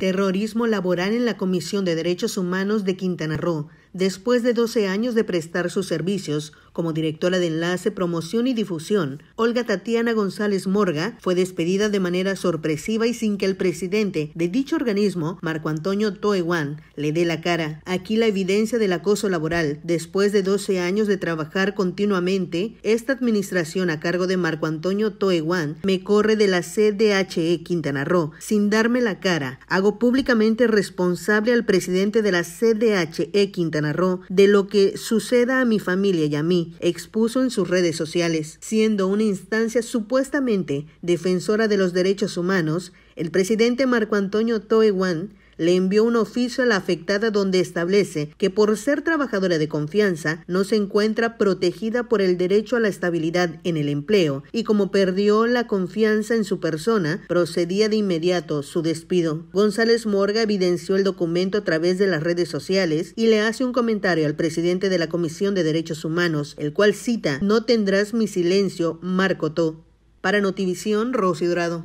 Terrorismo laboral en la Comisión de Derechos Humanos de Quintana Roo, después de doce años de prestar sus servicios, como directora de Enlace, Promoción y Difusión, Olga Tatiana González Morga fue despedida de manera sorpresiva y sin que el presidente de dicho organismo, Marco Antonio Toewan, le dé la cara. Aquí la evidencia del acoso laboral. Después de 12 años de trabajar continuamente, esta administración a cargo de Marco Antonio Toewan me corre de la CDHE Quintana Roo sin darme la cara. Hago públicamente responsable al presidente de la CDHE Quintana Roo de lo que suceda a mi familia y a mí expuso en sus redes sociales. Siendo una instancia supuestamente defensora de los derechos humanos, el presidente Marco Antonio Toewan le envió un oficio a la afectada donde establece que por ser trabajadora de confianza no se encuentra protegida por el derecho a la estabilidad en el empleo y como perdió la confianza en su persona, procedía de inmediato su despido. González Morga evidenció el documento a través de las redes sociales y le hace un comentario al presidente de la Comisión de Derechos Humanos, el cual cita No tendrás mi silencio, Marco Para Notivisión, Rosy Dorado.